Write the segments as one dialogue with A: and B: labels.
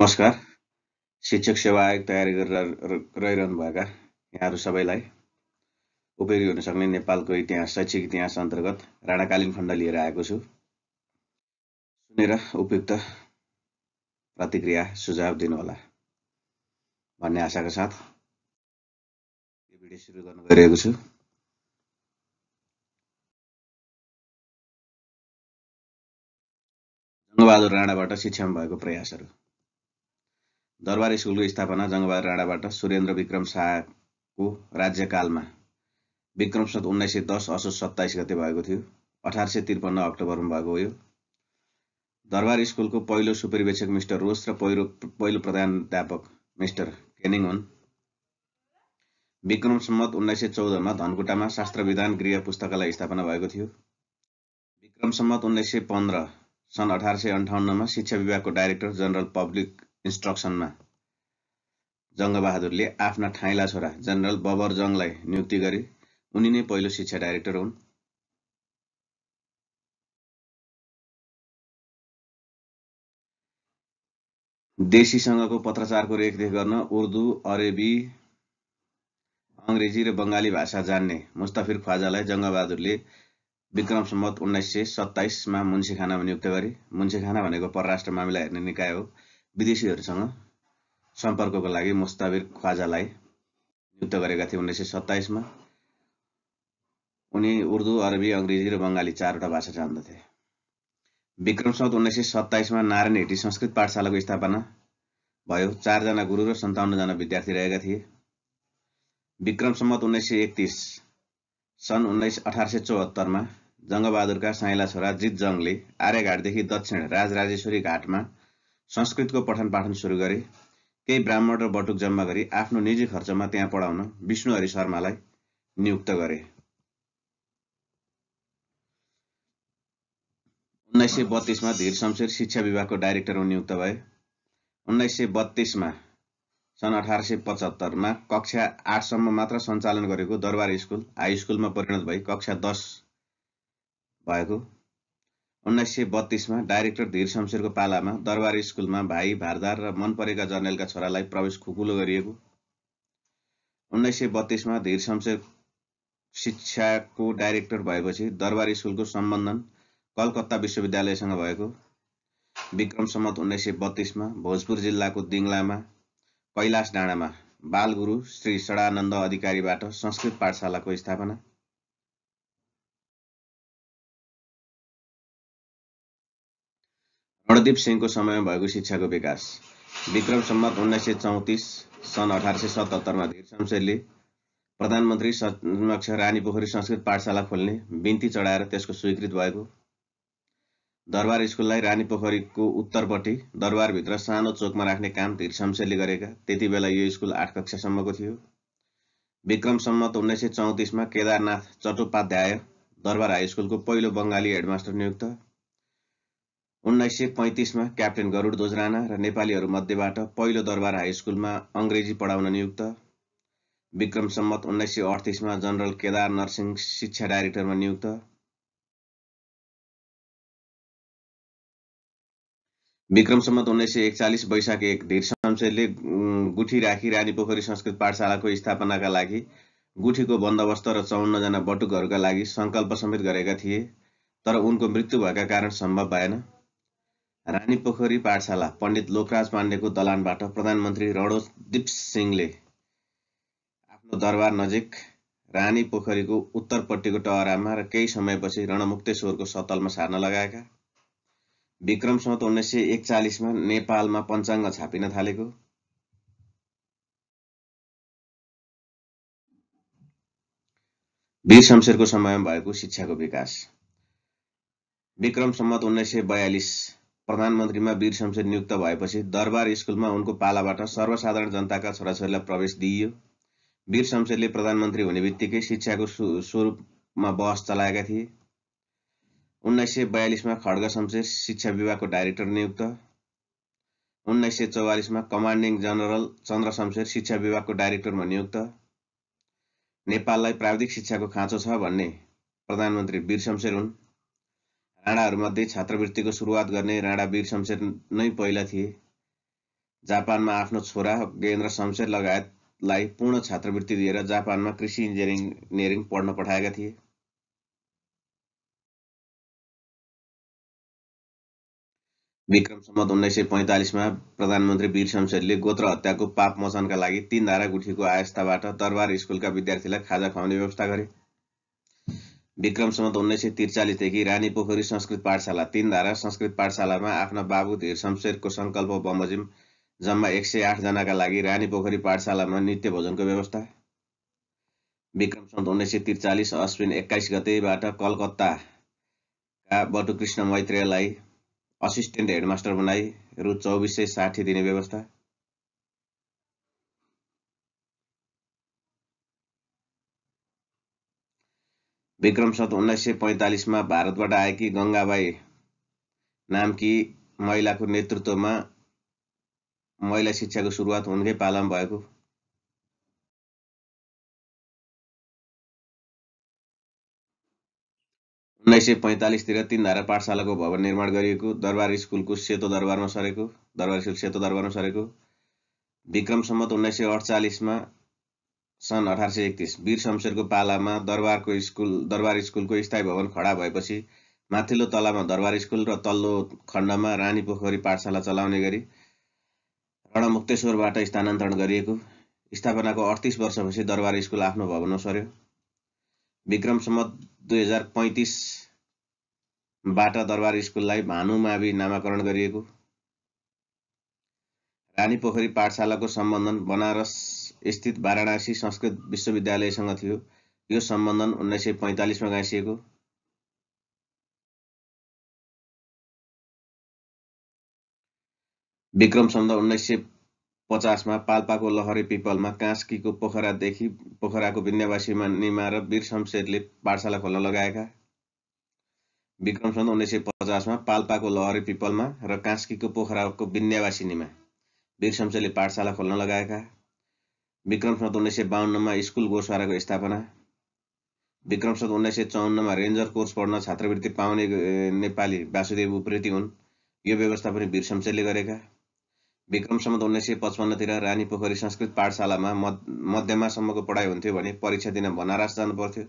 A: नमस्कार शिक्षक सेवा आयोग तयारी गरेर भएका यहाँहरू सबैलाई उपयोगी हुन सक्ने नेपालको इतिहास शैक्षिक इतिहास अन्तर्गत राणाकालीन खण्ड लिएर आएको छु सुनेर उपयुक्त प्रतिक्रिया सुझाव दिनुहोला भन्ने आशाका साथ यो भिडियो सुरु गर्नु गइरहेको छु जङ्गबहादुर राणाबाट शिक्षामा भएको प्रयासहरू दरबारी स्कुलको स्थापना जङ्गबहादुर राणाबाट सुरेन्द्र विक्रम शाहको राज्यकालमा विक्रम सत उन्नाइस सय दस असोज सत्ताइस गते भएको थियो अठार सय त्रिपन्न अक्टोबरमा भएको हो दरबार स्कुलको पहिलो सुपरिवेक्षक मिस्टर रोस र पहिलो पहिलो प्रधानाध्यापक मिस्टर केनिङ हुन् विक्रम सम्मत उन्नाइस सय चौधमा धनकुटामा शास्त्र विधान गृह पुस्तकालय स्थापना भएको थियो विक्रम सम्मत उन्नाइस सय पन्ध्र सन् अठार सय अन्ठाउन्नमा शिक्षा विभागको डाइरेक्टर जनरल पब्लिक इन्स्ट्रक्सनमा जङ्गबहादुरले आफ्ना ठाइला छोरा जनरल बबर जङलाई नियुक्ति गरे उनी नै पहिलो शिक्षा डाइरेक्टर हुन् देशीसँगको पत्रचारको रेखदेख गर्न उर्दू अरेबी अङ्ग्रेजी र बङ्गाली भाषा जान्ने मुस्ताफिर ख्वाजालाई जङ्गबहादुरले विक्रम सम्मत उन्नाइस सय सत्ताइसमा मुन्सीखानामा नियुक्त गरे मुन्सीखाना भनेको परराष्ट्र मामिला हेर्ने निकाय हो विदेशीहरूसँग सम्पर्कको लागि मुस्ताबिर ख्वाजालाई नियुक्त गरेका थिए उन्नाइस सय सत्ताइसमा उनी उर्दू अरबी अङ्ग्रेजी र बङ्गाली चारवटा भाषा जान्दथे विक्रम उन्नाइस सय सत्ताइसमा नारायण हेटी संस्कृत पाठशालाको स्थापना भयो चारजना गुरु र सन्ताउन्नजना विद्यार्थी रहेका थिए विक्रम सम्मत उन्नाइस सय एकतिस सन् उन्नाइस अठार सय चौहत्तरमा जङ्गबहादुरका साइला छोरा जित जङले आर्यघाटदेखि दक्षिण राजराजेश्वरी घाटमा संस्कृतको पठन पाठन सुरु गरे केही ब्राह्मण र बटुक जम्मा गरी आफ्नो निजी खर्चमा त्यहाँ पढाउन विष्णुहरि शर्मालाई नियुक्त गरे उन्नाइस सय बत्तिसमा धीर शमशेर शिक्षा विभागको डाइरेक्टर नियुक्त भए उन्नाइस सय बत्तिसमा सन् अठार सय पचहत्तरमा कक्षा आठसम्म मात्र सञ्चालन गरेको दरबार स्कुल हाई स्कुलमा परिणत भई कक्षा दस भएको उन्नाइस सय बत्तिसमा डाइरेक्टर धीर शमशेरको पालामा दरबारी स्कुलमा भाइ भारदार र मन परेका जर्नेलका छोरालाई प्रवेश खुकुलो गरिएको उन्नाइस सय बत्तिसमा धीर शमशेर शिक्षाको डाइरेक्टर भएपछि दरबारी स्कुलको सम्बन्धन कलकत्ता विश्वविद्यालयसँग भएको विक्रम सम्मत उन्नाइस सय बत्तिसमा भोजपुर जिल्लाको दिङ्लामा कैलाश डाँडामा बालगुरु श्री सडानन्द अधिकारीबाट संस्कृत पाठशालाको स्थापना प्रदीप सिंहको समयमा भएको शिक्षाको विकास विक्रम सम्मत उन्नाइस सय चौतिस सन् अठार सय सतहत्तरमा धीर शमशेरले प्रधानमन्त्री समक्ष रानी पोखरी संस्कृत पाठशाला खोल्ने बिन्ती चढाएर त्यसको स्वीकृत भएको दरबार स्कुललाई रानी पोखरीको उत्तरपट्टि दरबारभित्र सानो चोकमा राख्ने काम धीर शमशेरले गरेका त्यति बेला यो स्कुल आठ कक्षासम्मको थियो विक्रम सम्मत उन्नाइस सय चौतिसमा केदारनाथ चट्टोपाध्याय दरबार हाई स्कुलको पहिलो बङ्गाली हेडमास्टर नियुक्त उन्नाइस सय पैँतिसमा क्याप्टेन गरुड दोजराना र नेपालीहरू मध्येबाट पहिलो दरबार हाई स्कुलमा अङ्ग्रेजी पढाउन नियुक्त विक्रम सम्मत उन्नाइस सय अडतिसमा जनरल केदार नरसिंह शिक्षा डाइरेक्टरमा नियुक्त विक्रम सम्मत उन्नाइस सय एकचालिस वैशाख एक धीर शमशेरले गुठी राखी रानी पोखरी संस्कृत पाठशालाको स्थापनाका लागि गुठीको बन्दोबस्त र चौन्नजना बटुकहरूका लागि सङ्कल्प समेत गरेका थिए तर उनको मृत्यु भएका कारण सम्भव भएन रानी पोखरी पाठशाला पण्डित लोकराज पाण्डेको दलानबाट प्रधानमन्त्री रणोदीप सिंहले आफ्नो दरबार नजिक रानी पोखरीको उत्तरपट्टिको टहरामा र केही समयपछि रणमुक्तेश्वरको सतलमा सार्न लगाएका विक्रम सत उन्नाइस सय एकचालिसमा नेपालमा पञ्चाङ्ग छापिन थालेको वीर शमशेरको समयमा भएको शिक्षाको विकास विक्रम सम्मत उन्नाइस सय बयालिस प्रधानमन्त्रीमा वीर शमशेर नियुक्त भएपछि दरबार स्कुलमा उनको पालाबाट सर्वसाधारण जनताका छोराछोरीलाई प्रवेश दिइयो वीर शमशेरले प्रधानमन्त्री हुने बित्तिकै शिक्षाको स्वरूपमा बहस चलाएका थिए उन्नाइस सय बयालिसमा खड्ग शमशेर शिक्षा विभागको डाइरेक्टर नियुक्त उन्नाइस सय चौवालिसमा कमान्डिङ जनरल चन्द्र शमशेर शिक्षा विभागको डाइरेक्टरमा नियुक्त नेपाललाई प्राविधिक शिक्षाको खाँचो छ भन्ने प्रधानमन्त्री वीर शमशेर हुन् राणाहरूमध्ये छात्रवृत्तिको सुरुवात गर्ने राणा वीर शमशेर नै पहिला थिए जापानमा आफ्नो छोरा गेन्द्र शमशेर लगायतलाई पूर्ण छात्रवृत्ति दिएर जापानमा कृषि इन्जिनियरिङ पढ्न पठाएका थिए विक्रम सम्मत उन्नाइस सय पैँतालिसमा प्रधानमन्त्री वीर शमशेरले गोत्र हत्याको पाप मोचनका लागि तीन धारा गुठीको आयस्ताबाट दरबार स्कुलका विद्यार्थीलाई खाजा खुवाउने व्यवस्था गरे विक्रम सम्म उन्नाइस सय त्रिचालिसदेखि रानी पोखरी संस्कृत पाठशाला धारा संस्कृत पाठशालामा आफ्ना बाबु धीर शमशेरको सङ्कल्प बमोजिम जम्मा एक सय आठजनाका लागि रानी पोखरी पाठशालामा नित्य भोजनको व्यवस्था विक्रम सन्त उन्नाइस सय त्रिचालिस अश्विन एक्काइस गतेबाट कलकत्ताका बटुकृष्ण मैत्रेयलाई असिस्टेन्ट हेडमास्टर बनाई रु चौबिस सय साठी दिने व्यवस्था विक्रम सत उन्नाइस सय पैँतालिसमा भारतबाट आएकी गङ्गाबाई नामकी महिलाको नेतृत्वमा महिला शिक्षाको सुरुवात उनकै पालामा भएको उन्नाइस सय पैँतालिसतिर धारा पाठशालाको भवन निर्माण गरिएको दरबार स्कुलको सेतो दरबारमा सरेको दरबार स्कुल सेतो दरबारमा सरेको विक्रम सम्मत उन्नाइस सय अठचालिसमा सन् अठार सय एकतिस वीर शमशेरको पालामा दरबारको स्कुल दरबार स्कुलको स्थायी भवन खडा भएपछि माथिल्लो तलामा दरबार स्कुल र तल्लो खण्डमा रानी पोखरी पाठशाला चलाउने गरी रणमुक्तेश्वरबाट स्थानान्तरण गरिएको स्थापनाको अडतिस वर्षपछि दरबार स्कुल आफ्नो भवनमा सर्यो विक्रम सम्मत दुई हजार पैँतिसबाट दरबार स्कुललाई भानुमावि नामाकरण गरिएको रानी पोखरी पाठशालाको सम्बन्धन बनारस स्थित वाराणसी संस्कृत विश्वविद्यालयसँग थियो यो सम्बन्धन उन्नाइस सय पैँतालिसमा गाँसिएको विक्रम सम्द उन्नाइस सय पचासमा पाल्पाको लहरे पिपलमा कास्कीको पोखरादेखि पोखराको विन्यावासीमा निमा र वीर शमशेरले पाठशाला खोल्न लगाएका विक्रम सन्त उन्नाइस सय पचासमा पाल्पाको लहरे पिपलमा र कास्कीको पोखराको विन्यावासिनीमा वीर शमशेरले पाठशाला खोल्न लगाएका विक्रम सत उन्नाइस सय बाहन्नमा स्कुल गोसवाराको स्थापना विक्रम सत उन्नाइस सय चौन्नमा रेन्जर कोर्स पढ्न छात्रवृत्ति पाउने नेपाली वासुदेव उप्रेती हुन् यो व्यवस्था पनि वीर शमशेरले गरेका विक्रम सम्मत उन्नाइस सय पचपन्नतिर रानी पोखरी संस्कृत पाठशालामा मध्यमासम्मको पढाइ हुन्थ्यो भने परीक्षा दिन बनारस जानु पर्थ्यो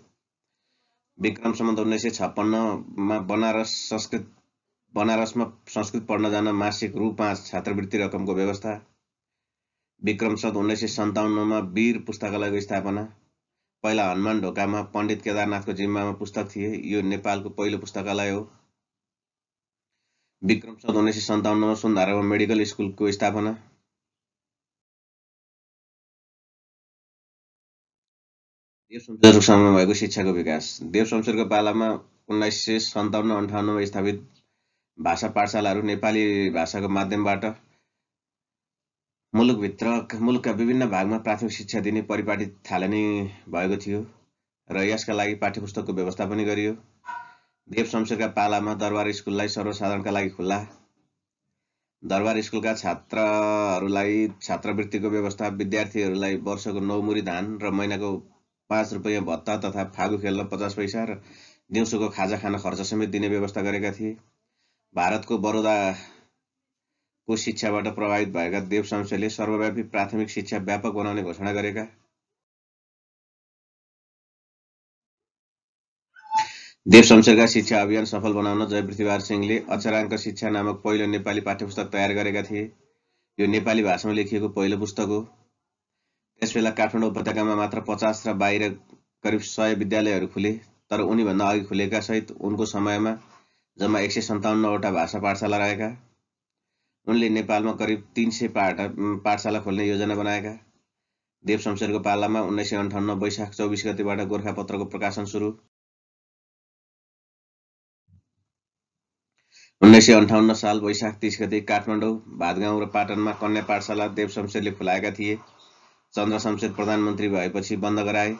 A: विक्रम सम्मत उन्नाइस सय छप्पन्नमा बनारस संस्कृत बनारसमा संस्कृत पढ्न जान मासिक रु पाँच छात्रवृत्ति रकमको व्यवस्था विक्रम उन्नाइस सय सन्ताउन्नमा वीर पुस्तकालयको स्थापना पहिला हनुमान ढोकामा पण्डित केदारनाथको जिम्मामा पुस्तक थिए यो नेपालको पहिलो पुस्तकालय हो विक्रम उन्नाइस सय सन्ताउन्नमा सुन्धारामा मेडिकल स्कुलको स्थापना देवशमशेरको समयमा भएको शिक्षाको विकास देवशमशेरको पालामा उन्नाइस सय सन्ताउन्न अन्ठाउन्नमा स्थापित भाषा पाठशालाहरू नेपाली भाषाको माध्यमबाट मुलुकभित्र मुलुकका विभिन्न भागमा प्राथमिक शिक्षा दिने परिपाटी थालनी भएको थियो र यसका लागि पाठ्यपुस्तकको व्यवस्था पनि गरियो देव शमशेरका पालामा दरबार स्कुललाई सर्वसाधारणका लागि खुल्ला दरबार स्कुलका छात्रहरूलाई छात्रवृत्तिको व्यवस्था विद्यार्थीहरूलाई वर्षको नौ मुरी धान र महिनाको पाँच रुपियाँ भत्ता तथा फागु खेल्न पचास पैसा र दिउँसोको खाजा खान खर्च समेत दिने व्यवस्था गरेका थिए भारतको बडोदा को शिक्षाबाट प्रभावित भएका देवशंसले सर्वव्यापी प्राथमिक शिक्षा व्यापक बनाउने घोषणा गरेका देवशमशेरका शिक्षा अभियान सफल बनाउन जय पृथ्वीवार सिंहले अचराङ्क शिक्षा नामक पहिलो नेपाली पाठ्यपुस्तक तयार गरेका थिए यो नेपाली भाषामा लेखिएको पहिलो पुस्तक हो त्यसबेला काठमाडौँ उपत्यकामा मात्र पचास र बाहिर करिब सय विद्यालयहरू खुले तर उनीभन्दा अघि खुलेका सहित उनको समयमा जम्मा एक सय सन्ताउन्नवटा भाषा पाठशाला रहेका उनले नेपालमा करिब तिन सय पाठ पाठशाला खोल्ने योजना बनाएका देव शमशेरको पालामा उन्नाइस सय अन्ठाउन्न वैशाख चौबिस गतिबाट गोर्खापत्रको प्रकाशन सुरु उन्नाइस सय अन्ठाउन्न साल वैशाख तिस गते काठमाडौँ भातगाउँ र पाटनमा कन्या पाठशाला देव शमशेरले खुलाएका थिए चन्द्र शमशेर प्रधानमन्त्री भएपछि बन्द गराए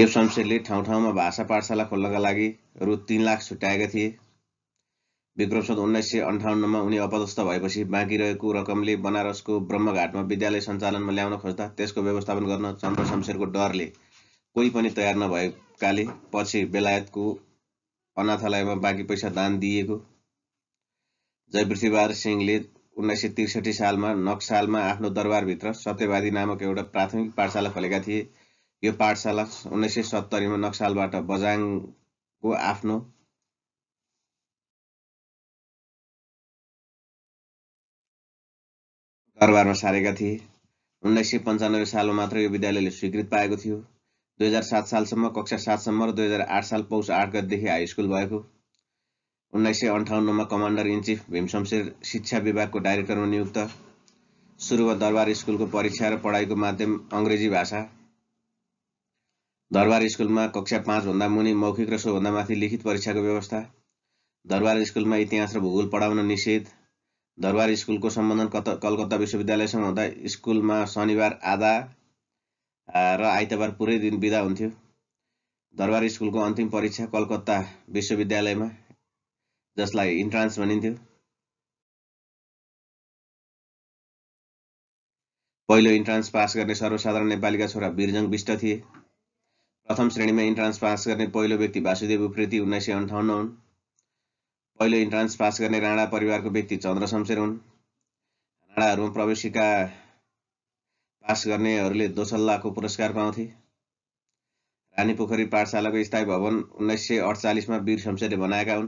A: देव शमशेरले ठाउँ ठाउँमा भाषा पाठशाला खोल्नका लागि रु तिन लाख छुट्याएका थिए विक्रमसोध उन्नाइस सय अन्ठाउन्नमा उनी अपदस्थ भएपछि बाँकी रहेको रकमले बनारसको ब्रह्मघाटमा विद्यालय सञ्चालनमा ल्याउन खोज्दा त्यसको व्यवस्थापन गर्न चन्द्र शमशेरको डरले कोही पनि तयार नभएकाले पछि बेलायतको अनाथालयमा बाँकी पैसा दान दिएको जयपृथ्वीबहादुर सिंहले उन्नाइस सय त्रिसठी सालमा नक्सालमा आफ्नो दरबारभित्र सत्यवादी नामक एउटा प्राथमिक पाठशाला खोलेका थिए यो पाठशाला उन्नाइस सय सत्तरीमा नक्सालबाट बजाङको आफ्नो दरबारमा सारेका थिए उन्नाइस सय पन्चानब्बे सालमा मात्र यो विद्यालयले स्वीकृत पाएको थियो दुई हजार सात सालसम्म कक्षा सातसम्म र दुई हजार आठ साल पौष आठ गतिदेखि हाई स्कुल भएको उन्नाइस सय अन्ठाउन्नमा कमान्डर इन चिफ भीमशमशेर शिक्षा विभागको डाइरेक्टरमा नियुक्त सुरुमा दरबार स्कुलको परीक्षा र पढाइको माध्यम अङ्ग्रेजी भाषा दरबार स्कुलमा कक्षा पाँचभन्दा मुनि मौखिक र सोभन्दा माथि लिखित परीक्षाको व्यवस्था दरबार स्कुलमा इतिहास र भूगोल पढाउन निषेध दरबार स्कुलको सम्बन्धन कता कलकत्ता विश्वविद्यालयसँग हुँदा स्कुलमा शनिबार आधा र आइतबार पुरै दिन बिदा हुन्थ्यो दरबार स्कुलको अन्तिम परीक्षा कलकत्ता विश्वविद्यालयमा जसलाई इन्ट्रान्स भनिन्थ्यो पहिलो इन्ट्रान्स पास गर्ने सर्वसाधारण नेपालीका छोरा बिरजङ विष्ट थिए प्रथम श्रेणीमा इन्ट्रान्स पास गर्ने पहिलो व्यक्ति वासुदेव उप्रेती उन्नाइस सय अन्ठाउन्न हुन् पहिलो इन्ट्रान्स पास गर्ने राणा परिवारको व्यक्ति चन्द्र शमशेर हुन् राणाहरूमा प्रवेशिका पास गर्नेहरूले दोसल्लाको पुरस्कार पाउँथे रानीपोखरी पाठशालाको स्थायी भवन उन्नाइस सय अडचालिसमा वीर शमशेरले बनाएका हुन्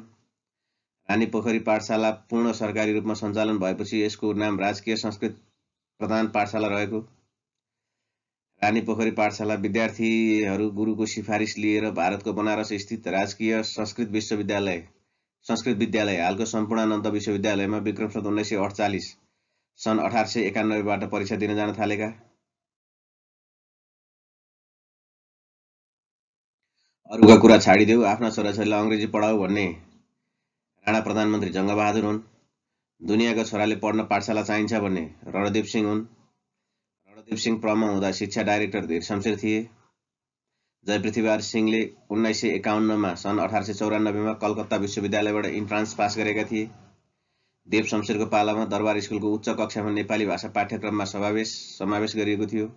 A: रानीपोखरी पाठशाला पूर्ण सरकारी रूपमा सञ्चालन भएपछि यसको नाम राजकीय संस्कृत प्रधान पाठशाला रहेको रानीपोखरी पाठशाला विद्यार्थीहरू गुरुको सिफारिस लिएर भारतको बनारस स्थित राजकीय संस्कृत विश्वविद्यालय संस्कृत विद्यालय हालको सम्पूर्णानन्द विश्वविद्यालयमा विक्रम सन् उन्नाइस सय अठचालिस सन् अठार सय एकानब्बेबाट परीक्षा दिन जान थालेका अरूका कुरा छाडिदेऊ आफ्ना छोराछोरीलाई अङ्ग्रेजी पढाऊ भन्ने राणा प्रधानमन्त्री जङ्गबहादुर हुन् दुनियाँको छोराले पढ्न पाठशाला चाहिन्छ भन्ने रणदीप सिंह हुन् रणदीप सिंह प्रम हुँदा शिक्षा डाइरेक्टर धीर शमशेर थिए पृथ्वीवार सिंहले उन्नाइस सय एकाउन्नमा सन् अठार सय चौरानब्बेमा कलकत्ता विश्वविद्यालयबाट इन्ट्रान्स पास गरेका थिए देव शमशेरको पालामा दरबार स्कुलको उच्च कक्षामा नेपाली भाषा पाठ्यक्रममा समावेश समावेश गरिएको थियो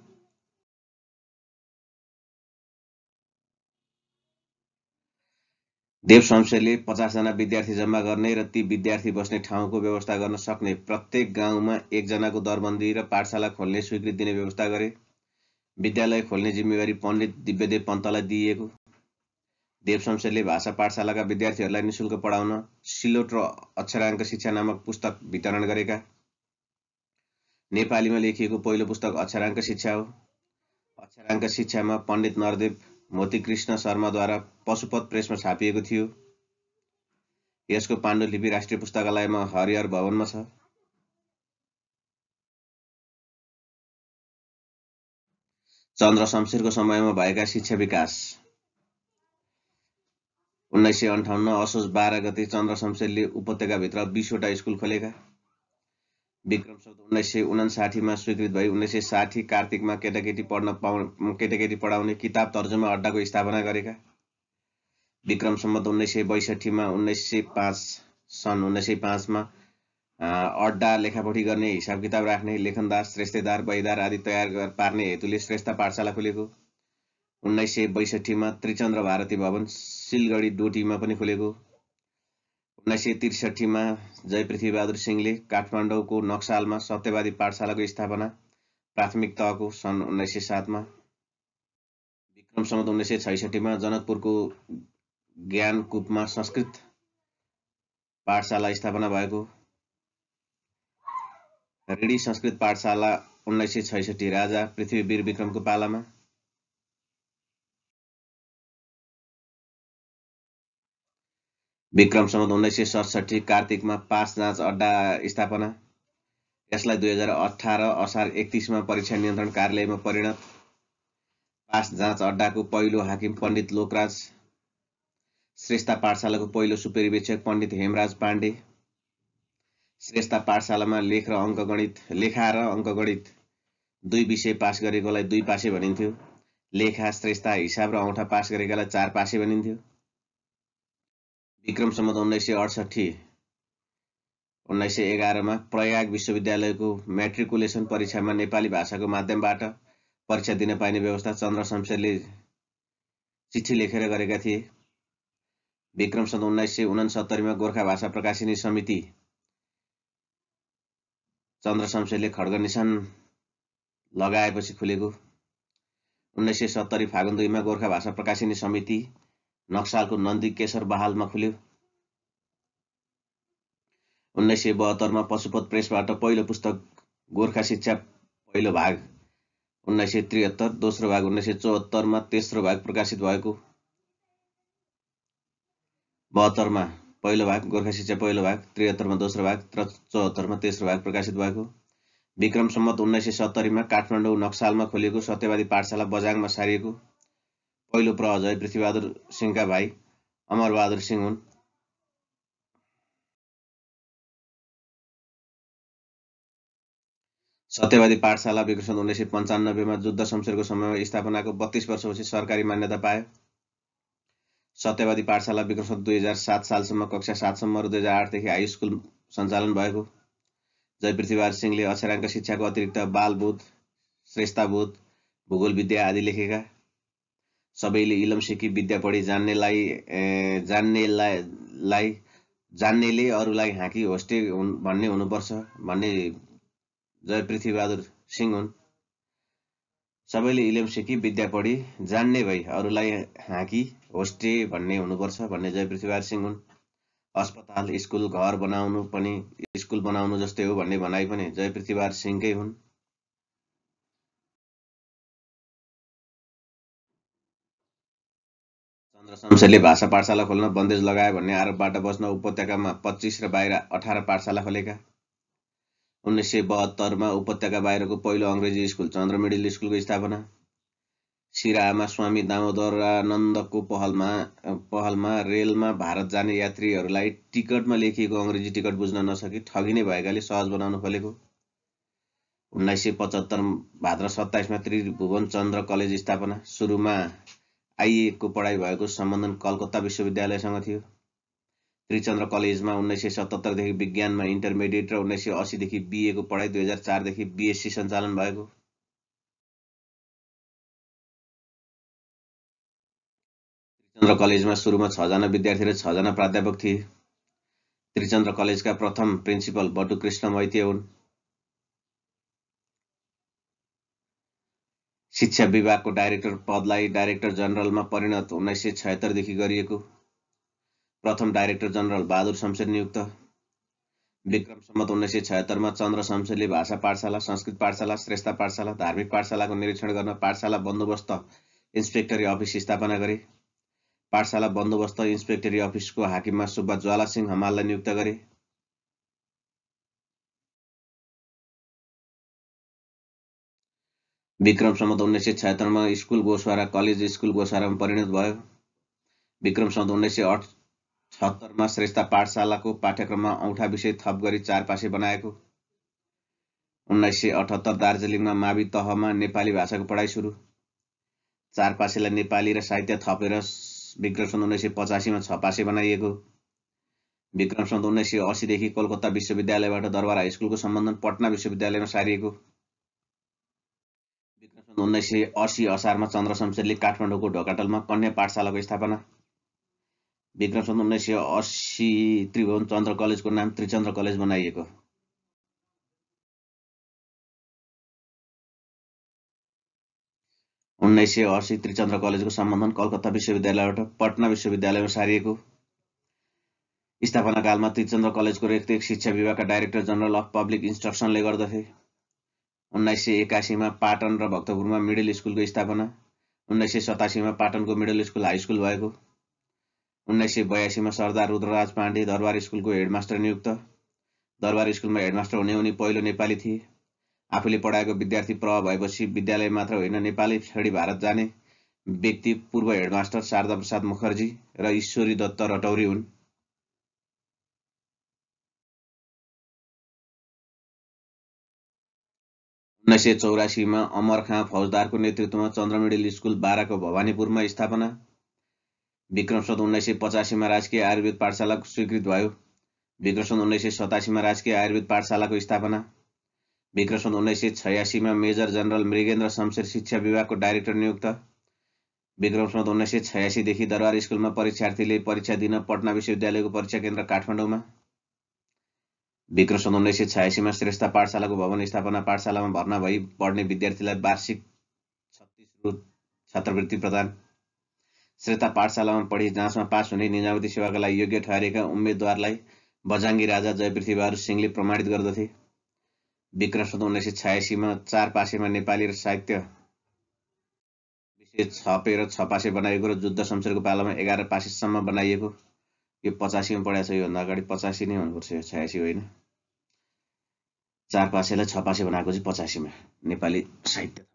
A: देव शमशेरले पचासजना विद्यार्थी जम्मा गर्ने र ती विद्यार्थी बस्ने ठाउँको व्यवस्था गर्न सक्ने प्रत्येक गाउँमा एकजनाको दरबन्दी र पाठशाला खोल्ने स्वीकृति दिने व्यवस्था गरे विद्यालय खोल्ने जिम्मेवारी पण्डित दिव्यदेव पन्तलाई दिइएको शमशेरले भाषा पाठशालाका विद्यार्थीहरूलाई निशुल्क पढाउन सिलोट र अक्षराङ्क शिक्षा नामक पुस्तक वितरण गरेका नेपालीमा लेखिएको पहिलो पुस्तक अक्षराङ्क शिक्षा हो अक्षराङ्क शिक्षामा पण्डित नरदेव मोतीकृष्ण शर्माद्वारा पशुपत प्रेसमा छापिएको थियो यसको पाण्डुलिपि राष्ट्रिय पुस्तकालयमा हरिहर भवनमा छ चन्द्र शमशेरको समयमा भएका शिक्षा विकास उन्नाइस सय अन्ठाउन्न असोज बाह्र गते चन्द्र शमशेरले उपत्यकाभित्र बिसवटा स्कुल खोलेका विक्रम शब्द उन्नाइस सय उनासाठीमा स्वीकृत भई उन्नाइस सय साठी कार्तिकमा केटाकेटी पढ्न पाउ केटाकेटी पढाउने किताब तर्जुमा अड्डाको स्थापना गरेका विक्रम सम्बन्ध उन्नाइस सय बैसठीमा उन्नाइस सय पाँच सन् उन्नाइस सय पाँचमा अड्डा लेखापठी गर्ने हिसाब किताब राख्ने लेखनदार श्रेष्ठदार बैदार आदि तयार पार्ने हेतुले श्रेष्ठ पाठशाला खोलेको उन्नाइस सय बैसठीमा त्रिचन्द्र भारती भवन सिलगढी डोटीमा पनि खोलेको उन्नाइस सय त्रिसठीमा जय सिंहले काठमाडौँको नक्सालमा सत्यवादी पाठशालाको स्थापना प्राथमिक तहको सन् उन्नाइस सय सातमा विक्रम सम्मत उन्नाइस सय छैसठीमा जनकपुरको ज्ञानकुपमा संस्कृत पाठशाला स्थापना भएको रेडी संस्कृत पाठशाला उन्नाइस सय छैसठी राजा पृथ्वीवीर विक्रमको पालामा विक्रम सम्बन्ध उन्नाइस सय सडसठी कार्तिकमा पास जाँच अड्डा स्थापना यसलाई दुई हजार अठार असार एकतिसमा परीक्षा नियन्त्रण कार्यालयमा परिणत पास जाँच अड्डाको पहिलो हाकिम पण्डित लोकराज श्रेष्ठ पाठशालाको पहिलो सुपरिवेक्षक पण्डित हेमराज पाण्डे श्रेष्ठ पाठशालामा लेख र अङ्कगणित लेखा र अङ्कगणित दुई विषय पास गरेकोलाई दुई पासे भनिन्थ्यो लेखा श्रेष्ठा हिसाब र औँठा पास गरेकालाई चार पासे भनिन्थ्यो विक्रम सम्बन्ध उन्नाइस सय अडसट्ठी उन्नाइस सय एघारमा प्रयाग विश्वविद्यालयको म्याट्रिकुलेसन परीक्षामा नेपाली भाषाको माध्यमबाट परीक्षा दिन पाइने व्यवस्था चन्द्र शमशेरले चिठी लेखेर गरेका थिए विक्रम सन् उन्नाइस सय उनासत्तरीमा गोर्खा भाषा प्रकाशिनी समिति चन्द्र शमशेरले खड्ग निशान लगाएपछि खुलेको उन्नाइस सय सत्तरी फागुन दुईमा गोर्खा भाषा प्रकाशिनी समिति नक्सालको नन्दी केशर बहालमा खुल्यो उन्नाइस सय बहत्तरमा पशुपत प्रेसबाट पहिलो पुस्तक गोर्खा शिक्षा पहिलो भाग उन्नाइस सय त्रिहत्तर दोस्रो भाग उन्नाइस सय चौहत्तरमा तेस्रो भाग प्रकाशित भएको बहत्तरमा पहिलो भाग गोर्खा शिक्षा पहिलो भाग त्रिहत्तरमा दोस्रो भाग र चौहत्तरमा तेस्रो भाग प्रकाशित भएको विक्रम सम्मत उन्नाइस सय सत्तरीमा काठमाडौँ नक्सालमा खोलिएको सत्यवादी पाठशाला बजाङमा सारिएको पहिलो प्रहजय पृथ्वीबहादुर सिंहका भाइ अमरबहादुर सिंह हुन् सत्यवादी पाठशाला विकसन उन्नाइस सय पन्चानब्बेमा जुद्ध शमशेरको समयमा स्थापनाको बत्तीस वर्षपछि सरकारी मान्यता पायो सत्यवादी पाठशाला विक्रम दुई हजार सात सालसम्म कक्षा सातसम्म र दुई हजार आठदेखि हाई स्कुल सञ्चालन भएको जय सिंहले अक्षराङ्क शिक्षाको अतिरिक्त बालबुध श्रेष्ठाबोध भूगोल विद्या आदि लेखेका सबैले इलम सिकी विद्या पढी जान्नेलाई जान्नेलाई जान्नेले अरूलाई हाँकी होस्टे हुन् भन्ने हुनुपर्छ भन्ने जयपृथ्वीबहादुर सिंह हुन् सबैले इलेम सेकी विद्या पढी जान्ने भई अरूलाई हाँकी होस्टे भन्ने हुनुपर्छ भन्ने जय पृथ्वीवार सिंह हुन् अस्पताल स्कुल घर बनाउनु पनि स्कुल बनाउनु जस्तै हो भन्ने भनाइ पनि जय पृथ्वीवार सिंहकै हुन् चन्द्र शमशेरले भाषा पाठशाला खोल्न बन्देज लगायो भन्ने आरोपबाट बस्न उपत्यकामा पच्चिस र बाहिर अठार पाठशाला खोलेका उन्नाइस सय बहत्तरमा उपत्यका बाहिरको पहिलो अङ्ग्रेजी स्कुल चन्द्र मिडिल स्कुलको स्थापना सिराहामा स्वामी दामोदरानन्दको पहलमा पहलमा रेलमा भारत जाने यात्रीहरूलाई टिकटमा लेखिएको अङ्ग्रेजी टिकट बुझ्न नसकी ठगिने भएकाले सहज बनाउन खोलेको उन्नाइस सय पचहत्तर भाद्र सत्ताइसमा त्रिभुवन चन्द्र कलेज स्थापना सुरुमा आइएको पढाइ भएको सम्बन्धन कलकत्ता विश्वविद्यालयसँग थियो त्रिचन्द्र कलेजमा उन्नाइस सय सतहत्तरदेखि विज्ञानमा इन्टरमिडिएट र उन्नाइस सय असीदेखि बिएको पढाइ दुई हजार चारदेखि बिएससी सञ्चालन भएको त्रिचन्द्र कलेजमा सुरुमा छजना विद्यार्थी र छजना प्राध्यापक थिए त्रिचन्द्र कलेजका प्रथम प्रिन्सिपल बटु कृष्ण मैत्य हुन् शिक्षा विभागको डाइरेक्टर पदलाई डाइरेक्टर जनरलमा परिणत उन्नाइस सय छयत्तरदेखि गरिएको प्रथम डाइरेक्टर जनरल बहादुर शमशेर नियुक्त विक्रम सम्मत उन्नाइस सय छयत्तरमा चन्द्र शमशेरले भाषा पाठशाला संस्कृत पाठशाला श्रेष्ठ पाठशाला धार्मिक पाठशालाको निरीक्षण गर्न पाठशाला बन्दोबस्त इन्सपेक्टरी अफिस स्थापना गरे पाठशाला बन्दोबस्त इन्सपेक्टरी अफिसको हाकिममा सुब्बा ज्वाला सिंह हमाललाई नियुक्त गरे विक्रम सम्मत उन्नाइस सय छयत्तरमा स्कुल गोसवारा कलेज स्कुल गोसवारामा परिणत भयो विक्रम सम्मत उन्नाइस सय अठ छत्तरमा श्रेष्ठ पाठशालाको पाठ्यक्रममा औँठा विषय थप गरी चारपासे बनाएको उन्नाइस सय अठहत्तर दार्जिलिङमा मावि तहमा नेपाली भाषाको पढाइ सुरु चारपासेलाई नेपाली र साहित्य थपेर विक्रम सन् उन्नाइस सय पचासीमा छपासे बनाइएको विक्रम सन् उन्नाइस सय असीदेखि कोलकाता विश्वविद्यालयबाट दरबार हाई स्कुलको सम्बन्धन पटना विश्वविद्यालयमा सारिएको विक्रम सन् उन्नाइस सय असी असारमा चन्द्र शमशेरले काठमाडौँको ढोकाटलमा कन्या पाठशालाको स्थापना विक्रम सन् उन्नाइस सय अस्सी त्रिभुवन चन्द्र कलेजको नाम त्रिचन्द्र कलेज बनाइएको उन्नाइस सय अस्सी त्रिचन्द्र कलेजको सम्बन्धन कलकत्ता विश्वविद्यालयबाट पटना विश्वविद्यालयमा सारिएको स्थापना कालमा त्रिचन्द्र कलेजको रेखदेख शिक्षा विभागका डाइरेक्टर जनरल अफ पब्लिक इन्स्ट्रक्सनले गर्दथे उन्नाइस सय एकासीमा पाटन र भक्तपुरमा मिडल स्कुलको स्थापना उन्नाइस सय सतासीमा पाटनको मिडल स्कुल हाई स्कुल भएको उन्नाइस सय बयासीमा सरदार रुद्रराज पाण्डे दरबार स्कुलको हेडमास्टर नियुक्त दरबार स्कुलमा हेडमास्टर हुने उनी पहिलो नेपाली थिए आफूले पढाएको विद्यार्थी प्रभाव भएपछि विद्यालय मात्र होइन नेपाली छेडी भारत जाने व्यक्ति पूर्व हेडमास्टर शारदा प्रसाद मुखर्जी र ईश्वरी दत्त रटौरी हुन् उन्नाइस सय चौरासीमा अमर खाँ फौजदारको नेतृत्वमा चन्द्रमिडेल स्कुल बाह्रको भवानीपुरमा स्थापना सन् उन्नाइस सय पचासीमा राजकीय आयुर्वेद पाठशाला स्वीकृत भयो सन् उन्नाइस सय सतासीमा राजकीय आयुर्वेद पाठशालाको स्थापना सन् उन्नाइस सय छयासीमा मेजर जनरल मृगेन्द्र शमशेर शिक्षा विभागको डाइरेक्टर नियुक्त सन् उन्नाइस सय छयासीदेखि दरबार स्कुलमा परीक्षार्थीले परीक्षा दिन पटना विश्वविद्यालयको परीक्षा केन्द्र काठमाडौँमा सन् उन्नाइस सय छयासीमा श्रेष्ठ पाठशालाको भवन स्थापना पाठशालामा भर्ना भई पढ्ने विद्यार्थीलाई वार्षिक छत्तिस रु छात्रवृत्ति प्रदान श्रेता पाठशालामा पढी जाँचमा पास हुने निजामती सेवाका लागि योग्य ठहरेका उम्मेद्वारलाई बजाङ्गी राजा जयपृथ्वीबहादुर सिंहले प्रमाणित गर्दथे विक्रम विक्रमसम्म उन्नाइस सय छयासीमा चार पासेमा नेपाली र साहित्य विशेष छपेर छ पासे बनाइएको र जुद्ध शमशेरको पालामा एघार पासेसम्म बनाइएको यो पचासीमा पढाएको छ योभन्दा अगाडि पचासी नै हुनुपर्छ यो छयासी होइन चार पासेलाई छ पासे बनाएको चाहिँ पचासीमा नेपाली साहित्य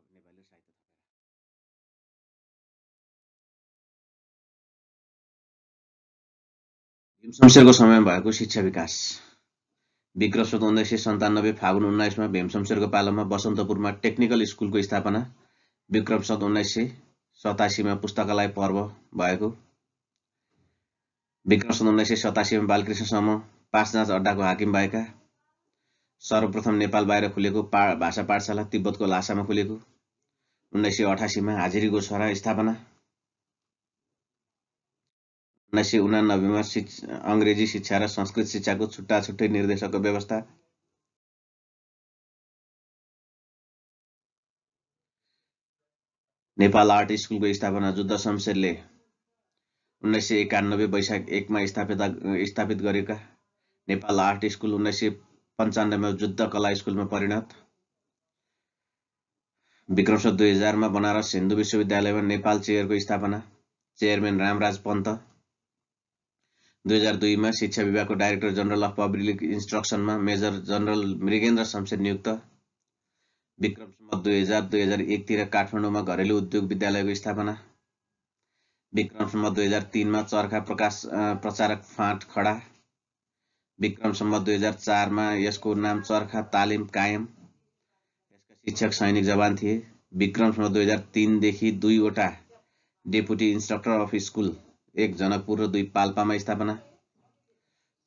A: भीमशमशेरको समयमा भएको शिक्षा विकास विक्रसोध उन्नाइस सय सन्तानब्बे फागुन उन्नाइसमा भीमशमशेरको पालोमा बसन्तपुरमा टेक्निकल स्कुलको स्थापना विक्रम सत उन्नाइस सय सतासीमा पुस्तकालय पर्व भएको विक्रम सत उन्नाइस सय सतासीमा बालकृष्ण सम पाँच जाँच अड्डाको हाकिम भएका सर्वप्रथम नेपाल बाहिर खुलेको पा भाषा पाठशाला तिब्बतको लासामा खुलेको उन्नाइस सय अठासीमा हाजिरीको छोरा स्थापना उन्नाइस सय उनानब्बेमा शिक्ष अङ्ग्रेजी शिक्षा र संस्कृत शिक्षाको छुट्टा छुट्टै निर्देशकको व्यवस्था नेपाल आर्ट स्कुलको स्थापना जुद्ध शमशेरले उन्नाइस सय एकानब्बे वैशाख एकमा स्थापित स्थापित गरेका नेपाल आर्ट स्कुल उन्नाइस सय पन्चानब्बेमा जुद्ध कला स्कुलमा परिणत विक्रमश दुई हजारमा बनारस हिन्दू विश्वविद्यालयमा नेपाल चेयरको स्थापना चेयरम्यान रामराज पन्त दुई हजार दुईमा शिक्षा विभागको डाइरेक्टर जनरल अफ पब्लिक इन्स्ट्रक्सनमा मेजर जनरल मृगेन्द्र शमशेर नियुक्त विक्रम सम्म दुई हजार दुई हजार एकतिर काठमाडौँमा घरेलु उद्योग विद्यालयको स्थापना विक्रम सम्म दुई हजार तिनमा चर्खा प्रकाश प्रचारक फाँट खडा विक्रम सम्म दुई हजार चारमा यसको नाम चर्खा तालिम कायम यसका शिक्षक सैनिक जवान थिए विक्रम सम्म दुई हजार तिनदेखि दुईवटा डेपुटी इन्स्ट्रक्टर अफ स्कुल एक जनकपुर र दुई पाल्पामा स्थापना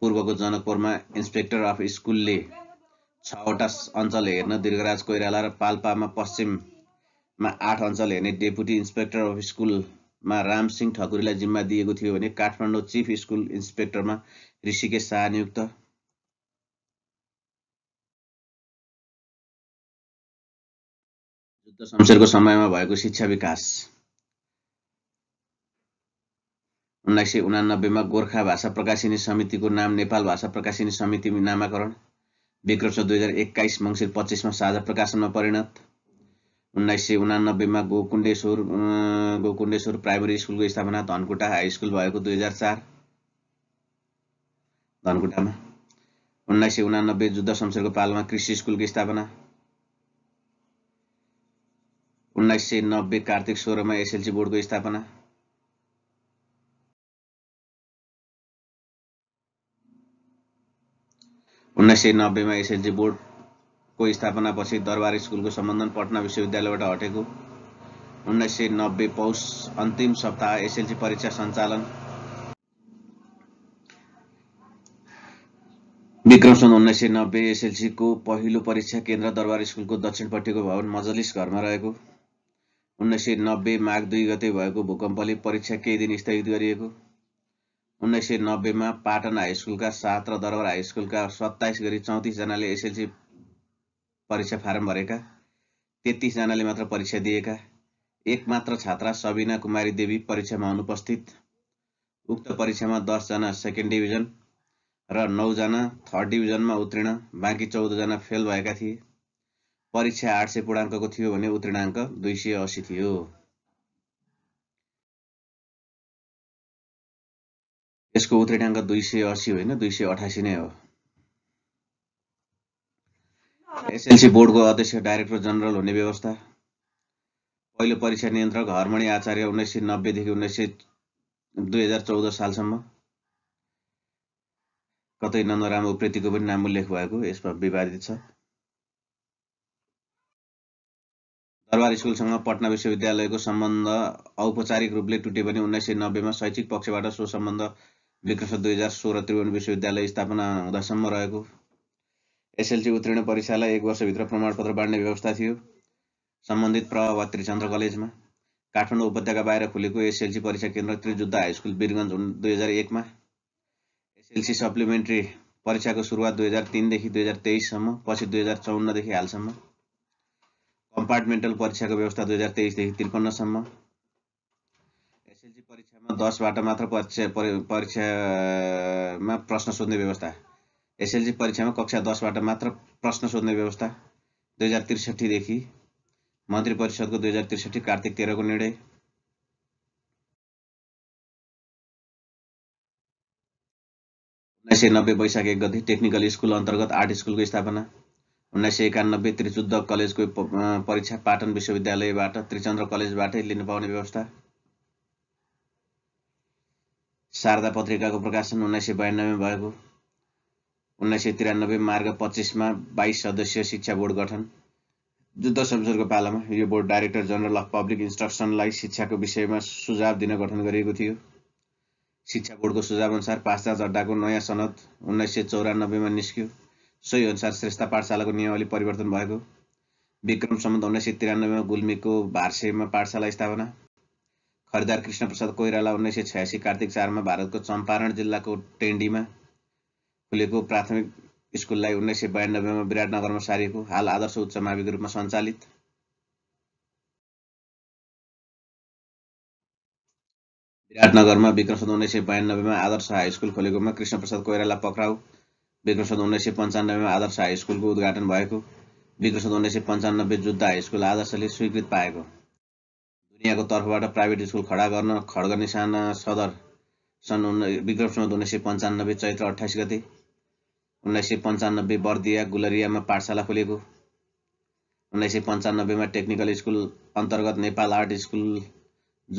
A: पूर्वको जनकपुरमा इन्सपेक्टर अफ स्कुलले छवटा अञ्चल हेर्न दीर्घराज कोइराला र पाल्पामा पश्चिममा आठ अञ्चल हेर्ने डेपुटी इन्सपेक्टर अफ स्कुलमा रामसिंह ठकुरीलाई जिम्मा दिएको थियो भने काठमाडौँ चिफ स्कुल इन्सपेक्टरमा ऋषिकेश शाह नियुक्त युद्ध शमशेरको समयमा भएको शिक्षा विकास उन्नाइस सय उनानब्बेमा गोर्खा भाषा प्रकाशिनी समितिको नाम नेपाल भाषा प्रकाशिनी समिति नामाकरण विक्रम दुई हजार एक्काइस मङ्सिर पच्चिसमा साझा प्रकाशनमा परिणत उन्नाइस सय उनानब्बेमा गोकुण्डेश्वर गोकुण्डेश्वर प्राइमेरी स्कुलको स्थापना धनकुटा हाई स्कुल भएको दुई हजार चार धनकुटामा उन्नाइस सय उनानब्बे जुद्ध शमशेरको पालमा कृषि स्कुलको स्थापना उन्नाइस सय नब्बे कार्तिक सोह्रमा एसएलसी बोर्डको स्थापना उन्नाइस सय नब्बेमा एसएलजी बोर्डको स्थापनापछि दरबार स्कुलको सम्बन्धन पटना विश्वविद्यालयबाट हटेको उन्नाइस सय नब्बे पौष अन्तिम सप्ताह एसएलसी परीक्षा सञ्चालन विक्रम सन् उन्नाइस सय नब्बे एसएलसीको पहिलो परीक्षा केन्द्र दरबार स्कुलको दक्षिणपट्टिको भवन मजलिस घरमा रहेको उन्नाइस सय नब्बे माघ दुई गते भएको भूकम्पले परीक्षा केही दिन स्थगित गरिएको उन्नाइस सय नब्बेमा पाटन हाई स्कुलका सात र दरबार हाई स्कुलका सत्ताइस गरी चौतिसजनाले एसएलसी परीक्षा फारम भरेका तेत्तिसजनाले मात्र परीक्षा दिएका एक मात्र छात्रा सबिना कुमारी देवी परीक्षामा अनुपस्थित उक्त परीक्षामा दसजना सेकेन्ड डिभिजन र नौजना थर्ड डिभिजनमा उत्तीर्ण बाँकी चौधजना फेल भएका थिए परीक्षा आठ सय पूर्णाङ्कको थियो भने उत्तीर्णाङ्क दुई सय असी थियो यसको उत्तरीटाङ्क दुई सय असी होइन दुई सय अठासी नै हो एसएलसी बोर्डको अध्यक्ष डाइरेक्टर जनरल हुने व्यवस्था पहिलो परीक्षा नियन्त्रक हर्मणी आचार्य उन्नाइस सय नब्बेदेखि उन्नाइस सय दुई हजार चौध सालसम्म कतै नन्दराम उप्रेतीको पनि नाम उल्लेख भएको यसमा विवादित छ दरबार स्कुलसँग पटना विश्वविद्यालयको सम्बन्ध औपचारिक रूपले टुटे पनि उन्नाइस सय नब्बेमा शैक्षिक पक्षबाट सो सम्बन्ध विक्रमश दुई हजार सोह्र त्रिभुवन विश्वविद्यालय स्थापना हुँदासम्म रहेको एसएलसी उत्तीर्ण परीक्षालाई एक वर्षभित्र प्रमाणपत्र बाँड्ने व्यवस्था थियो सम्बन्धित प्रभाव त्रिचन्द्र कलेजमा काठमाडौँ उपत्यका बाहिर खुलेको एसएलसी परीक्षा केन्द्र त्रिजुद्ध हाई स्कुल हुन् दुई हजार एकमा एसएलसी सप्लिमेन्ट्री परीक्षाको सुरुवात दुई हजार तिनदेखि दुई हजार तेइससम्म पछि दुई हजार चौन्नदेखि हालसम्म कम्पार्टमेन्टल परीक्षाको व्यवस्था दुई हजार तेइसदेखि त्रिपन्नसम्म दसबाट मात्र परीक्षा परीक्षामा प्रश्न सोध्ने व्यवस्था एसएलसी परीक्षामा कक्षा दसबाट मात्र प्रश्न सोध्ने व्यवस्था दुई हजार त्रिसठीदेखि मन्त्री परिषदको दुई हजार त्रिसठी कार्तिक तेह्रको निर्णय उन्नाइस सय नब्बे वैशाख एक गति टेक्निकल स्कुल अन्तर्गत आर्ट स्कुलको स्थापना उन्नाइस सय एकानब्बे त्रिचुद्ध कलेजको परीक्षा पाटन विश्वविद्यालयबाट त्रिचन्द्र कलेजबाटै लिन पाउने व्यवस्था शारदा पत्रिकाको प्रकाशन उन्नाइस सय बयानब्बेमा भएको उन्नाइस सय त्रियानब्बे मार्ग पच्चिसमा बाइस सदस्यीय शिक्षा बोर्ड गठन जुद्ध शमशेरको पालामा यो board director general of public इन्स्ट्रक्सनलाई शिक्षाको विषयमा सुझाव दिन गठन गरिएको थियो शिक्षा बोर्डको सुझावअनुसार पाँचजात अड्डाको नयाँ सनद उन्नाइस सय चौरानब्बेमा निस्क्यो सोही अनुसार श्रेष्ठ पाठशालाको नियमावली परिवर्तन भएको विक्रम सम्बन्ध उन्नाइस सय त्रियानब्बेमा गुल्मीको भारसेमा पाठशाला स्थापना खरिदार प्रसाद कोइराला उन्नाइस सय छयासी कार्तिक चारमा भारतको चम्पारण जिल्लाको टेन्डीमा खुलेको प्राथमिक स्कुललाई उन्नाइस सय बयानब्बेमा विराटनगरमा सारिएको हाल आदर्श उच्च माविको रूपमा सञ्चालित विराटनगरमा विक्रमसद उन्नाइस सय बयानब्बेमा आदर्श हाई स्कुल खोलेकोमा कृष्णप्रसाद कोइराला पक्राउ विक्रमसद उन्नाइस सय पन्चानब्बेमा आदर्श हाई स्कुलको उद्घाटन भएको विक्रमसद उन्नाइस सय पन्चानब्बे जुद्ध हाई स्कुल आदर्शले स्वीकृत पाएको यहाँको तर्फबाट प्राइभेट स्कुल खडा गर्न खड्ग निशाना सदर सन् उन्ना विक्रम सम्बन्ध उन्नाइस सय पन्चानब्बे चैत्र अठाइस गते उन्नाइस सय पन्चानब्बे बर्दिया गुलरियामा पाठशाला खोलेको उन्नाइस सय पन्चानब्बेमा टेक्निकल स्कुल अन्तर्गत नेपाल आर्ट स्कुल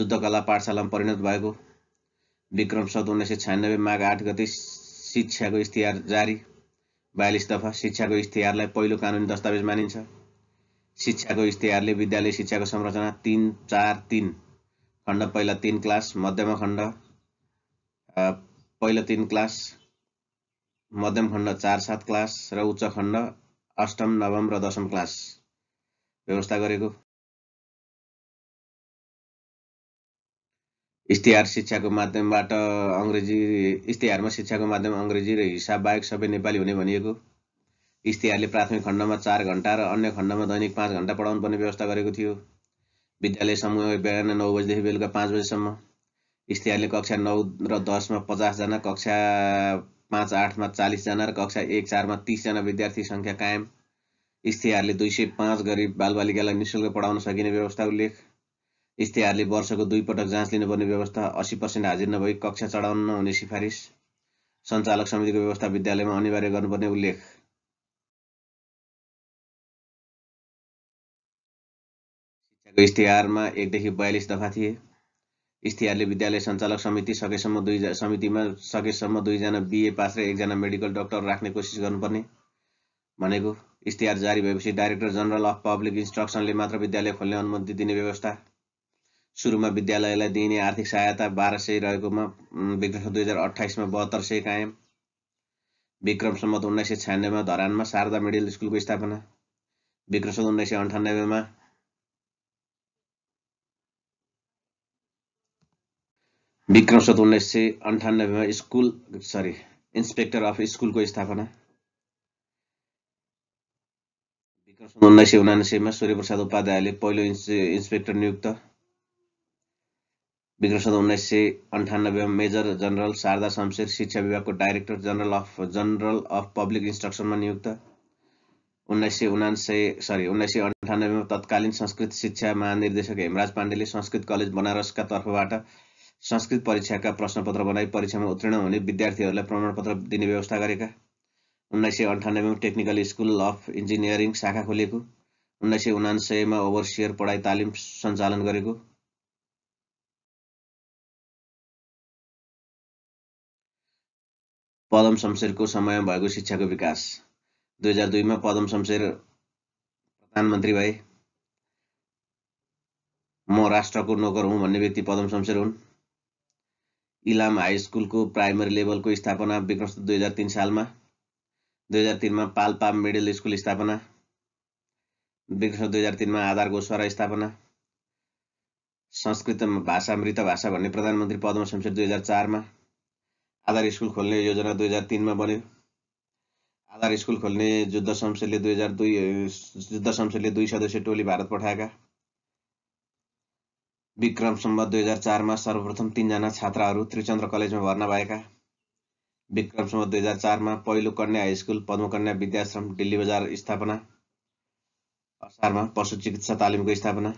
A: युद्धकला पाठशालामा परिणत भएको विक्रम सद उन्नाइस सय छयानब्बे माघ आठ गते शिक्षाको इस्तिहार जारी बयालिस दफा शिक्षाको इस्तिहारलाई पहिलो कानुनी दस्तावेज मानिन्छ शिक्षाको इस्तिहारले विद्यालय शिक्षाको संरचना तिन चार तिन खण्ड पहिला तिन क्लास मध्यम खण्ड पहिला तिन क्लास मध्यम खण्ड चार सात क्लास र उच्च खण्ड अष्टम नवम र दशम क्लास व्यवस्था गरेको इस्तिहार शिक्षाको माध्यमबाट अङ्ग्रेजी इस्तिहारमा शिक्षाको माध्यम अङ्ग्रेजी र हिसाब बाहेक सबै नेपाली हुने भनिएको इस्तिहारले प्राथमिक खण्डमा चार घन्टा र अन्य खण्डमा दैनिक पाँच घन्टा पढाउनु पर्ने व्यवस्था गरेको थियो विद्यालय समूह बिहान नौ बजीदेखि बेलुका पाँच बजीसम्म इस्तिहारले कक्षा नौ र दसमा पचासजना कक्षा पाँच आठमा चालिसजना र कक्षा एक चारमा तिसजना विद्यार्थी सङ्ख्या कायम इस्तिहारले दुई सय पाँच गरी बालबालिकालाई निशुल्क पढाउन सकिने व्यवस्था उल्लेख इस्तिहारले वर्षको दुई पटक जाँच लिनुपर्ने व्यवस्था अस्सी पर्सेन्ट हाजिर नभई कक्षा चढाउन नहुने सिफारिस सञ्चालक समितिको व्यवस्था विद्यालयमा अनिवार्य गर्नुपर्ने उल्लेख विद्यालयको इस्तिहारमा एकदेखि बयालिस दफा थिए इस्तिहारले विद्यालय सञ्चालक समिति सकेसम्म दुई समितिमा सकेसम्म दुईजना बिए पास र एकजना मेडिकल डक्टर राख्ने कोसिस गर्नुपर्ने भनेको इस्तिहार जारी भएपछि डाइरेक्टर जनरल अफ पब्लिक इन्स्ट्रक्सनले मात्र विद्यालय खोल्ने अनुमति दिने व्यवस्था सुरुमा विद्यालयलाई दिइने आर्थिक सहायता बाह्र सय रहेकोमा विक्रम दुई हजार अठाइसमा बहत्तर सय कायम विक्रम सम्मत उन्नाइस सय छ्यानब्बेमा धरानमा शारदा मिडल स्कुलको स्थापना विक्रम सम्मत उन्नाइस सय अन्ठानब्बेमा विक्रमसत उन्नाइस सय अन्ठानब्बेमा स्कुल सरी इन्सपेक्टर अफ स्कुलको स्थापना विक्रमसत उन्नाइस सय उनासीमा सूर्यप्रसाद उपाध्यायले पहिलो इन्स इन्सपेक्टर नियुक्त विक्रमसत उन्नाइस सय अन्ठानब्बेमा मेजर जनरल शारदा शमशेर शिक्षा विभागको director general of general of public इन्स्ट्रक्सनमा नियुक्त उन्नाइस सय उनासय सरी उन्नाइस सय अन्ठानब्बेमा तत्कालीन संस्कृत शिक्षा महानिर्देशक हेमराज पाण्डेले संस्कृत कलेज बनारसका तर्फबाट संस्कृत परीक्षाका प्रश्नपत्र बनाई परीक्षामा उत्तीर्ण हुने विद्यार्थीहरूलाई प्रमाणपत्र दिने व्यवस्था गरेका उन्नाइस सय अन्ठानब्बेमा टेक्निकल स्कुल अफ इन्जिनियरिङ शाखा खोलेको उन्नाइस सय उनान्सयमा ओभरसियर पढाइ तालिम सञ्चालन गरेको पदम शमशेरको समयमा भएको शिक्षाको विकास दुई हजार दुईमा पदम शमशेर प्रधानमन्त्री भए म राष्ट्रको नोकर हुँ भन्ने व्यक्ति पदम शमशेर हुन् इलाम हाई स्कुलको प्राइमरी लेभलको स्थापना विक्रमसम्म दुई हजार तिन सालमा दुई हजार तिनमा पाल्पा मिडल स्कुल स्थापना विक्रमसम्म दुई हजार तिनमा आधार गोस्वारा स्थापना संस्कृत भाषा मृत भाषा भन्ने प्रधानमन्त्री पद्म शमशेर दुई हजार चारमा आधार स्कुल खोल्ने योजना दुई हजार तिनमा बन्यो आधार स्कुल खोल्ने जुद्ध शमशेरले दुई हजार दुई युद्ध शमशेरले दुई सदस्य टोली भारत पठाएका विक्रम सम्बत दुई हजार चारमा सर्वप्रथम तिनजना छात्राहरू त्रिचन्द्र कलेजमा भर्ना भएका विक्रम सम्बत दुई हजार चारमा पहिलो कन्या हाई स्कुल पद्मकन्या विद्याश्रम दिल्ली बजार स्थापना असारमा पशु चिकित्सा तालिमको स्थापना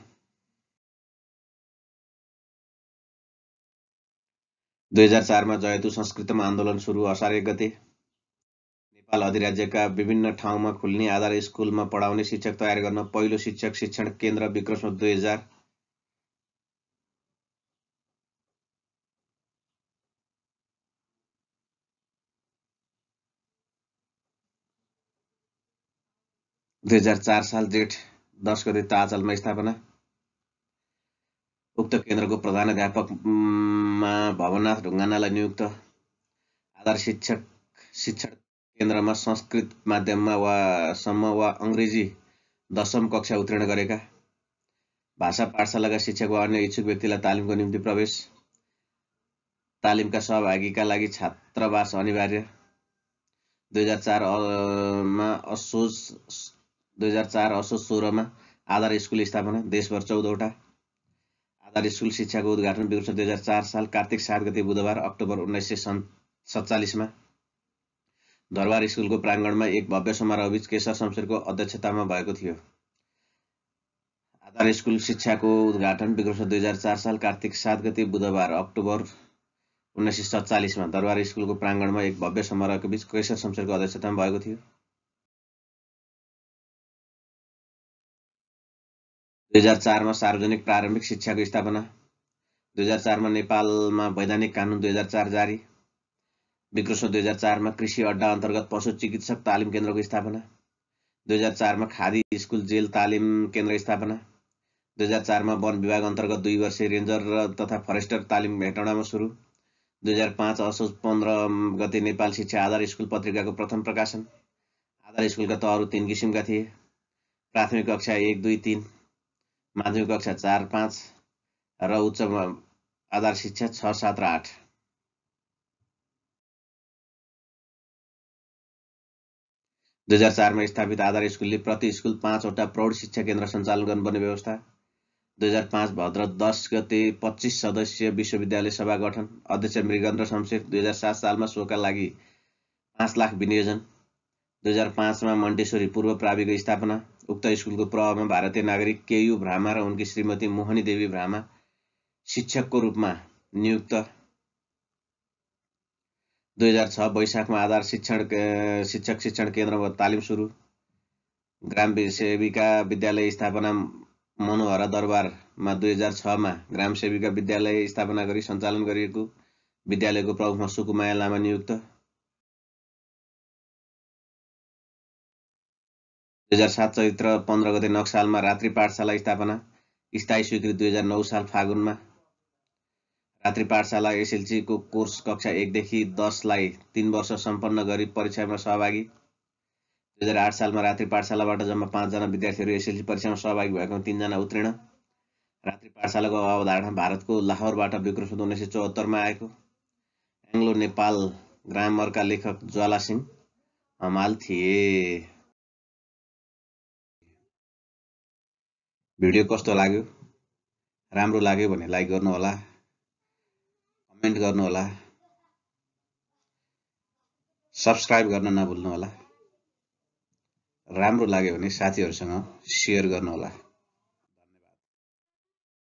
A: दुई हजार चारमा जयतु संस्कृतमा आन्दोलन सुरु असार एक गते नेपाल अधिराज्यका विभिन्न ठाउँमा खुल्ने आधार स्कुलमा पढाउने शिक्षक तयार गर्न पहिलो शिक्षक शिक्षण केन्द्र विक्रम दुई हजार दुई हजार चार साल जेठ दस गते ताजलमा स्थापना उक्त केन्द्रको अध्यापकमा भवनाथ ढुङ्गानालाई नियुक्त आधार शिक्षक शिक्षण केन्द्रमा संस्कृत माध्यममा वा सम्म वा अङ्ग्रेजी दशम कक्षा उत्तीर्ण गरेका भाषा पाठशालाका शिक्षक वा अन्य इच्छुक व्यक्तिलाई तालिमको निम्ति प्रवेश तालिमका सहभागीका लागि छात्रावास अनिवार्य दुई हजार चारमा असोज दुई हजार चार असोज सोह्रमा आधार स्कुल स्थापना देशभर चौधवटा आधार स्कुल शिक्षाको उद्घाटन विगत दुई हजार चार साल कार्तिक सात गते बुधबार अक्टोबर उन्नाइस सय सत्तालिसमा दरबार स्कुलको प्राङ्गणमा एक भव्य समारोह बिच केशर शमशेरको अध्यक्षतामा भएको थियो आधार स्कुल शिक्षाको उद्घाटन विगत दुई हजार चार साल कार्तिक सात गते बुधबार अक्टोबर उन्नाइस सय सत्तालिसमा दरबार स्कुलको प्राङ्गणमा एक भव्य समारोहको बिच केशर शमशेरको अध्यक्षतामा भएको थियो दुई हजार चारमा सार्वजनिक प्रारम्भिक शिक्षाको स्थापना दुई हजार चारमा नेपालमा वैधानिक कानुन दुई हजार चार जारी विक्रोश दुई हजार चारमा कृषि अड्डा अन्तर्गत पशु चिकित्सक तालिम केन्द्रको स्थापना दुई हजार चारमा खादी स्कुल जेल तालिम केन्द्र स्थापना दुई हजार चारमा वन विभाग अन्तर्गत दुई वर्षीय रेन्जर र तथा फरेस्टर तालिम भेटौँडामा सुरु दुई हजार पाँच असोज पन्ध्र गते नेपाल शिक्षा आधार स्कुल पत्रिकाको प्रथम प्रकाशन आधार स्कुलका तहहरू तिन किसिमका थिए प्राथमिक कक्षा एक दुई तिन माध्यमिक कक्षा चार पाँच र उच्च आधार शिक्षा छ सात र आठ दुई हजार चारमा स्थापित आधार स्कुलले प्रति स्कुल पाँचवटा प्रौढ शिक्षा केन्द्र सञ्चालन गर्नुपर्ने व्यवस्था दुई हजार पाँच भद्र दस गते पच्चिस सदस्यीय विश्वविद्यालय सभा गठन अध्यक्ष मृगन्द्र शमशेर दुई हजार सात सालमा सोका लागि पाँच लाख विनियोजन दुई हजार पाँचमा मण्टेश्वरी पूर्व प्राविको स्थापना उक्त स्कुलको प्रभावमा भारतीय नागरिक केयु भ्रामा र उनकी श्रीमती मोहनी देवी भ्रामा शिक्षकको रूपमा नियुक्त दुई हजार छ वैशाखमा आधार शिक्षण शिक्षक शिक्षण केन्द्रमा तालिम सुरु ग्राम सेविका विद्यालय स्थापना मनोहरा दरबारमा दुई हजार छमा ग्राम सेविका विद्यालय स्थापना गरी सञ्चालन गरिएको विद्यालयको प्रमुखमा सुकुमाया लामा नियुक्त दुई हजार सात चैत्र पन्ध्र गते नक्सालमा रात्रि पाठशाला स्थापना स्थायी स्वीकृति दुई हजार नौ साल फागुनमा रात्रि पाठशाला एसएलसीको कोर्स कक्षा एकदेखि दसलाई तिन वर्ष सम्पन्न गरी परीक्षामा सहभागी दुई हजार आठ सालमा रात्रि पाठशालाबाट जम्मा पाँचजना विद्यार्थीहरू एसएलसी परीक्षामा सहभागी भएको तिनजना उत्तीर्ण रात्रि पाठशालाको अवधारणा भारतको लाहोरबाट विक्रम सुन उन्नाइस सय चौहत्तरमा आएको एङ्ग्लो नेपाल ग्रामरका लेखक ज्वाला सिंह हमाल थिए भिडियो कस्तो लाग्यो राम्रो लाग्यो भने लाइक गर्नु होला कमेन्ट गर्नु होला सब्सक्राइब गर्न नभुल्नु होला राम्रो लाग्यो भने साथीहरूसँग सेयर होला